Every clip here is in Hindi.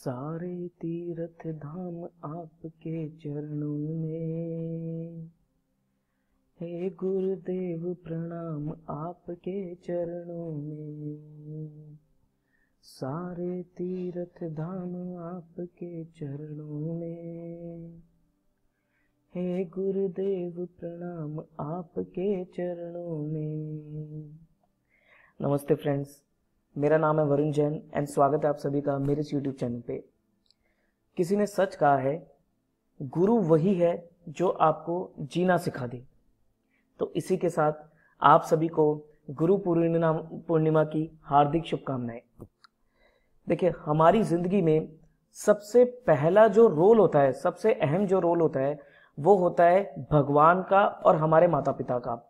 सारे तीर्थ धाम आपके चरणों में हे गुरुदेव प्रणाम आपके चरणों में सारे तीर्थ धाम आपके चरणों में हे गुरुदेव प्रणाम आपके चरणों में नमस्ते फ्रेंड्स मेरा नाम है वरुण जैन एंड स्वागत है आप सभी का मेरे इस यूट्यूब चैनल पे किसी ने सच कहा है गुरु वही है जो आपको जीना सिखा दे तो इसी के साथ आप सभी को गुरु पूर्णिमा पूर्णिमा की हार्दिक शुभकामनाएं देखिए हमारी जिंदगी में सबसे पहला जो रोल होता है सबसे अहम जो रोल होता है वो होता है भगवान का और हमारे माता पिता का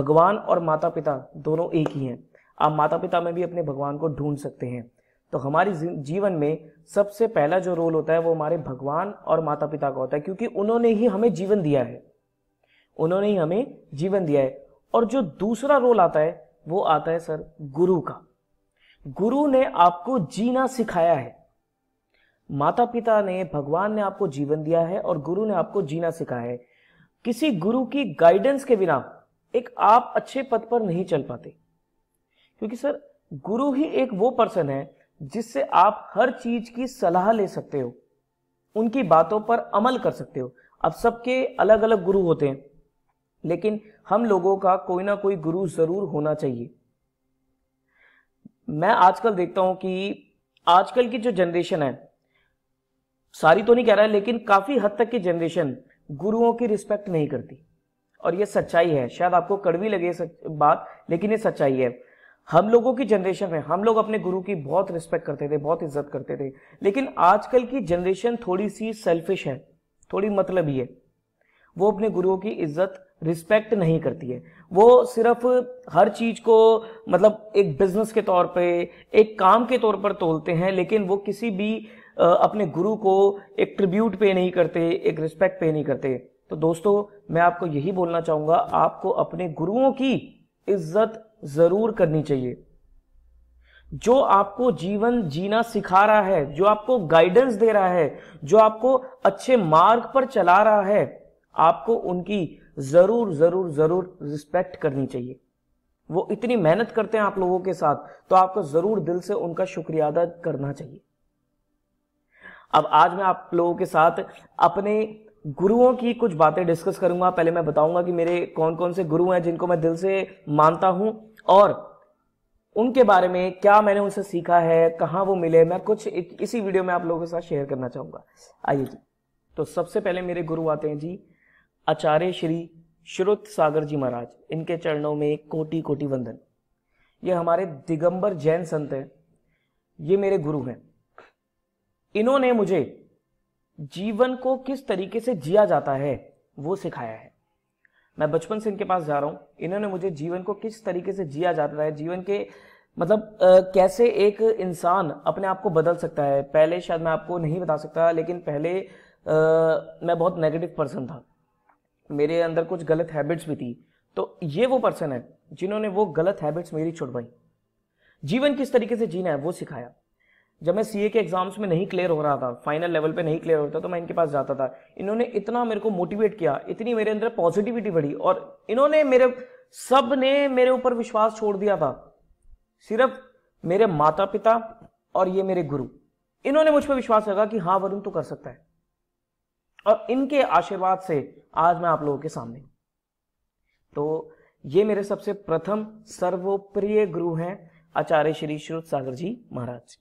भगवान और माता पिता दोनों एक ही हैं आप माता पिता में भी अपने भगवान को ढूंढ सकते हैं तो हमारी जीवन में सबसे पहला जो रोल होता है वो हमारे भगवान और माता पिता का होता है क्योंकि उन्होंने ही हमें जीवन दिया है उन्होंने ही हमें जीवन दिया है और जो दूसरा रोल आता है वो आता है सर गुरु का गुरु ने आपको जीना सिखाया है माता पिता ने भगवान ने आपको जीवन दिया है और गुरु ने आपको जीना सिखाया है किसी गुरु की गाइडेंस के बिना एक आप अच्छे पद पर नहीं चल पाते क्योंकि सर गुरु ही एक वो पर्सन है जिससे आप हर चीज की सलाह ले सकते हो उनकी बातों पर अमल कर सकते हो अब सबके अलग अलग गुरु होते हैं लेकिन हम लोगों का कोई ना कोई गुरु जरूर होना चाहिए मैं आजकल देखता हूं कि आजकल की जो जनरेशन है सारी तो नहीं कह रहा है लेकिन काफी हद तक की जनरेशन गुरुओं की रिस्पेक्ट नहीं करती और यह सच्चाई है शायद आपको कड़वी लगे बात लेकिन ये सच्चाई है हम लोगों की जनरेशन में हम लोग अपने गुरु की बहुत रिस्पेक्ट करते थे बहुत इज्जत करते थे लेकिन आजकल की जनरेशन थोड़ी सी सेल्फिश है थोड़ी मतलब ही है वो अपने गुरुओं की इज्जत रिस्पेक्ट नहीं करती है वो सिर्फ हर चीज को मतलब एक बिजनेस के तौर पे एक काम के तौर पर तोलते हैं लेकिन वो किसी भी अपने गुरु को एक ट्रिब्यूट पे नहीं करते एक रिस्पेक्ट पे नहीं करते तो दोस्तों मैं आपको यही बोलना चाहूंगा आपको अपने गुरुओं की इज्जत ज़रूर करनी चाहिए जो आपको जीवन जीना सिखा रहा है जो आपको गाइडेंस दे रहा है जो आपको अच्छे मार्ग पर चला रहा है आपको उनकी जरूर जरूर जरूर रिस्पेक्ट करनी चाहिए वो इतनी मेहनत करते हैं आप लोगों के साथ तो आपको जरूर दिल से उनका शुक्रिया अदा करना चाहिए अब आज मैं आप लोगों के साथ अपने गुरुओं की कुछ बातें डिस्कस करूंगा पहले मैं बताऊंगा कि मेरे कौन कौन से गुरु हैं जिनको मैं दिल से मानता हूं और उनके बारे में क्या मैंने उनसे सीखा है कहाँ वो मिले मैं कुछ इसी वीडियो में आप लोगों के साथ शेयर करना चाहूँगा आइए जी तो सबसे पहले मेरे गुरु आते हैं जी आचार्य श्री श्रुत सागर जी महाराज इनके चरणों में कोटि कोटि वंदन ये हमारे दिगंबर जैन संत हैं ये मेरे गुरु हैं इन्होंने मुझे जीवन को किस तरीके से जिया जाता है वो सिखाया है मैं बचपन से इनके पास जा रहा हूँ इन्होंने मुझे जीवन को किस तरीके से जिया जाता है जीवन के मतलब आ, कैसे एक इंसान अपने आप को बदल सकता है पहले शायद मैं आपको नहीं बता सकता लेकिन पहले आ, मैं बहुत नेगेटिव पर्सन था मेरे अंदर कुछ गलत हैबिट्स भी थी तो ये वो पर्सन है जिन्होंने वो गलत हैबिट्स मेरी छुड़वाई जीवन किस तरीके से जीना है वो सिखाया जब मैं सीए के एग्जाम्स में नहीं क्लियर हो रहा था फाइनल लेवल पे नहीं क्लियर होता तो मैं इनके पास जाता था इन्होंने इतना मेरे को मोटिवेट किया इतनी मेरे अंदर पॉजिटिविटी बढ़ी और इन्होंने मेरे सब ने मेरे ऊपर विश्वास छोड़ दिया था सिर्फ मेरे माता पिता और ये मेरे गुरु इन्होंने मुझ पर विश्वास रखा कि हाँ वरुण तो कर सकता है और इनके आशीर्वाद से आज मैं आप लोगों के सामने तो ये मेरे सबसे प्रथम सर्वोप्रिय गुरु हैं आचार्य श्री श्रुत सागर जी महाराज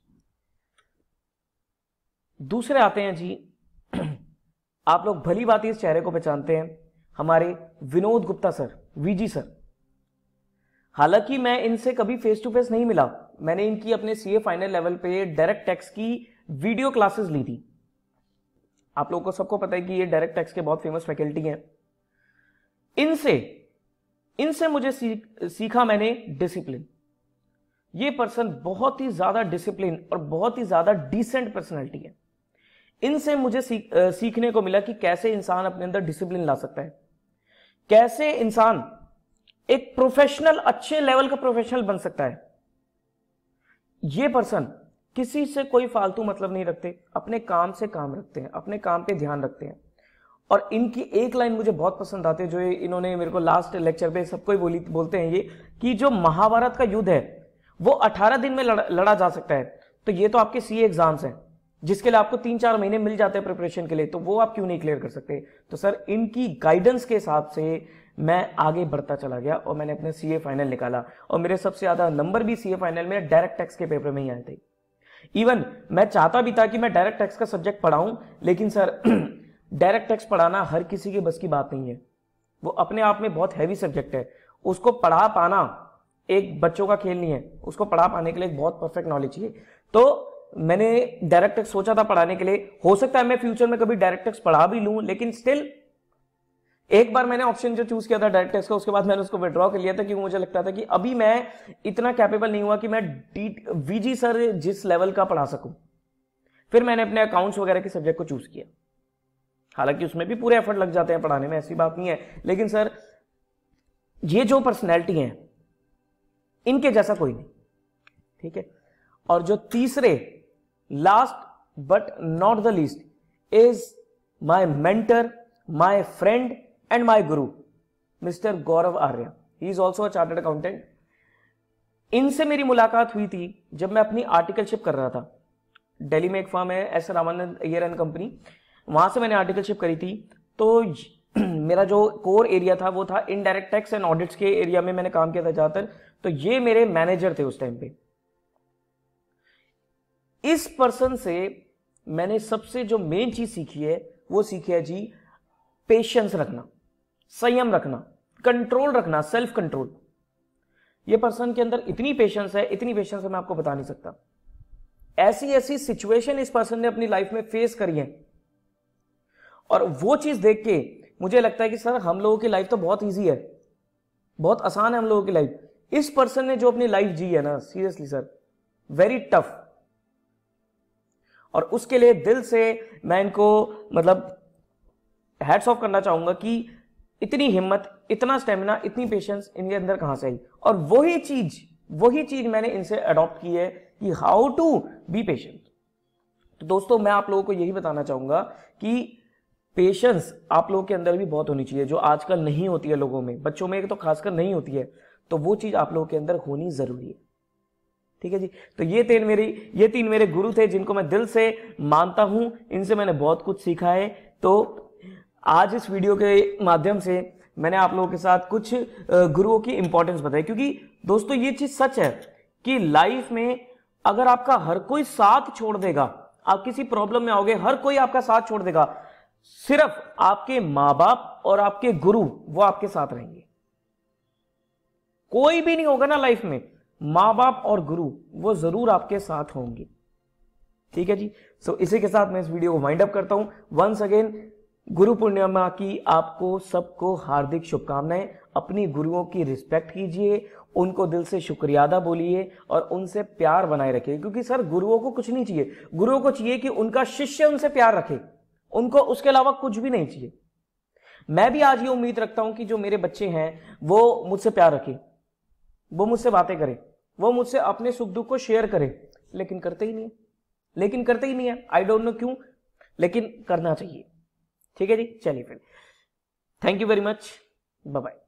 दूसरे आते हैं जी आप लोग भली बात इस चेहरे को पहचानते हैं हमारे Vinod Gupta sir VG sir हालांकि मैं इनसे कभी फेस टू फेस नहीं मिला मैंने इनकी अपने सीए फाइनल लेवल पे डायरेक्ट टैक्स की वीडियो क्लासेस ली थी आप लोगों को सबको पता है कि ये डायरेक्ट टैक्स के बहुत फेमस फैकल्टी हैं इनसे इनसे मुझे सीख, सीखा मैंने डिसिप्लिन ये पर्सन बहुत ही ज्यादा डिसिप्लिन और बहुत ही ज्यादा डिसेंट पर्सनैलिटी है इनसे मुझे सीख, सीखने को मिला कि कैसे इंसान अपने अंदर डिसिप्लिन ला सकता है कैसे इंसान एक प्रोफेशनल अच्छे लेवल का प्रोफेशनल बन सकता है ये पर्सन किसी से कोई फालतू मतलब नहीं रखते अपने काम से काम रखते हैं अपने काम पे ध्यान रखते हैं और इनकी एक लाइन मुझे बहुत पसंद आती है जो इन्होंने मेरे को लास्ट लेक्चर पे सबको बोली बोलते हैं ये कि जो महाभारत का युद्ध है वो 18 दिन में लड़, लड़ा जा सकता है तो ये तो आपके सी एग्जाम्स हैं जिसके लिए आपको तीन चार महीने मिल जाते हैं प्रिपरेशन के लिए तो वो आप क्यों नहीं क्लियर कर सकते तो सर इनकी गाइडेंस के हिसाब से मैं आगे बढ़ता चला गया और मैंने अपने सीए फाइनल निकाला और मेरे सबसे ज़्यादा नंबर भी सीए फाइनल में डायरेक्ट टैक्स के पेपर में ही आए थे इवन मैं चाहता भी था कि मैं डायरेक्ट टैक्स का सब्जेक्ट पढ़ाऊं लेकिन सर डायरेक्ट टैक्स पढ़ाना हर किसी के बस की बात नहीं है वो अपने आप में बहुत हैवी सब्जेक्ट है उसको पढ़ा पाना एक बच्चों का खेल नहीं है उसको पढ़ा पाने के लिए एक बहुत परफेक्ट नॉलेज चाहिए तो मैंने डायरेक्ट टैक्स सोचा था पढ़ाने के लिए हो सकता है मैं फ्यूचर में कभी डायरेक्ट टैक्स पढ़ा भी लूं लेकिन स्टिल एक बार मैंने ऑप्शन जो चूज किया था डायरेक्ट टैक्स का उसके बाद मैंने उसको विड्रॉ कर लिया था क्योंकि मुझे लगता था कि अभी मैं इतना कैपेबल नहीं हुआ कि मैं वीजी सर जिस लेवल का पढ़ा सकूं फिर मैंने अपने अकाउंट्स वगैरह के सब्जेक्ट को चूज किया हालांकि उसमें भी पूरे एफर्ट लग जाते हैं पढ़ाने में ऐसी बात नहीं है लेकिन सर ये जो पर्सनैलिटी है इनके जैसा कोई नहीं ठीक है और जो तीसरे last but not the least is my mentor, my friend and my guru, Mr. Gaurav Arya. He is also a chartered accountant. इनसे मेरी मुलाकात हुई थी जब मैं अपनी आर्टिकलशिप कर रहा था दिल्ली में एक फॉर्म है S Ramanand Aiyar and company वहां से मैंने आर्टिकलशिप करी थी तो मेरा जो कोर एरिया था वो था इनडायरेक्ट टैक्स एंड ऑडिट्स के एरिया में मैंने काम किया था ज़्यादातर तो ये मेरे मैनेजर थे उस टाइम पे इस पर्सन से मैंने सबसे जो मेन चीज सीखी है वो सीखी है जी पेशेंस रखना संयम रखना कंट्रोल रखना सेल्फ कंट्रोल ये पर्सन के अंदर इतनी पेशेंस है इतनी पेशेंस है मैं आपको बता नहीं सकता ऐसी ऐसी सिचुएशन इस पर्सन ने अपनी लाइफ में फेस करी है और वो चीज देख के मुझे लगता है कि सर हम लोगों की लाइफ तो बहुत ईजी है बहुत आसान है हम लोगों की लाइफ इस पर्सन ने जो अपनी लाइफ जी है ना सीरियसली सर वेरी टफ और उसके लिए दिल से मैं इनको मतलब हैड्स ऑफ करना चाहूँगा कि इतनी हिम्मत इतना स्टेमिना इतनी पेशेंस इनके अंदर कहाँ से आई और वही चीज़ वही चीज़ मैंने इनसे अडॉप्ट की है कि हाउ टू बी पेशेंट तो दोस्तों मैं आप लोगों को यही बताना चाहूंगा कि पेशेंस आप लोगों के अंदर भी बहुत होनी चाहिए जो आजकल नहीं होती है लोगों में बच्चों में तो खासकर नहीं होती है तो वो चीज़ आप लोगों के अंदर होनी ज़रूरी है ठीक है जी तो ये तीन मेरी ये तीन मेरे गुरु थे जिनको मैं दिल से मानता हूं इनसे मैंने बहुत कुछ सीखा है तो आज इस वीडियो के माध्यम से मैंने आप लोगों के साथ कुछ गुरुओं की इंपॉर्टेंस बताई क्योंकि दोस्तों ये चीज़ सच है कि लाइफ में अगर आपका हर कोई साथ छोड़ देगा आप किसी प्रॉब्लम में आओगे हर कोई आपका साथ छोड़ देगा सिर्फ आपके मां बाप और आपके गुरु वो आपके साथ रहेंगे कोई भी नहीं होगा ना लाइफ में माँ बाप और गुरु वो ज़रूर आपके साथ होंगे ठीक है जी सो so, इसी के साथ मैं इस वीडियो को वाइंड अप करता हूं वंस अगेन गुरु पूर्णिमा की आपको सबको हार्दिक शुभकामनाएं अपनी गुरुओं की रिस्पेक्ट कीजिए उनको दिल से शुक्रिया अदा बोलिए और उनसे प्यार बनाए रखिए क्योंकि सर गुरुओं को कुछ नहीं चाहिए गुरुओं को चाहिए कि उनका शिष्य उनसे प्यार रखे उनको उसके अलावा कुछ भी नहीं चाहिए मैं भी आज ये उम्मीद रखता हूं कि जो मेरे बच्चे हैं वो मुझसे प्यार रखें वो मुझसे बातें करें वो मुझसे अपने सुख दुख को शेयर करे लेकिन करते ही नहीं है लेकिन करते ही नहीं है आई डोंट नो क्यों लेकिन करना चाहिए ठीक है जी चलिए फिर thank you very much bye